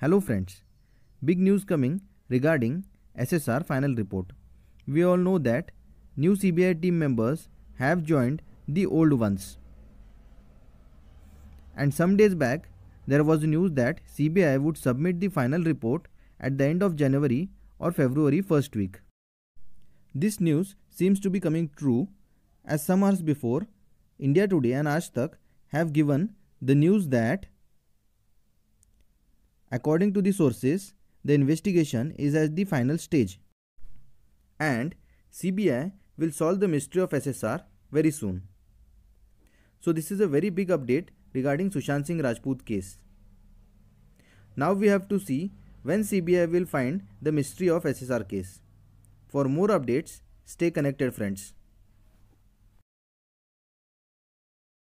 Hello friends, big news coming regarding SSR final report. We all know that new CBI team members have joined the old ones. And some days back, there was news that CBI would submit the final report at the end of January or February first week. This news seems to be coming true as some hours before, India Today and Aaj Tak have given the news that According to the sources, the investigation is at the final stage and CBI will solve the mystery of SSR very soon. So this is a very big update regarding Sushant Singh Rajput case. Now we have to see when CBI will find the mystery of SSR case. For more updates, stay connected friends.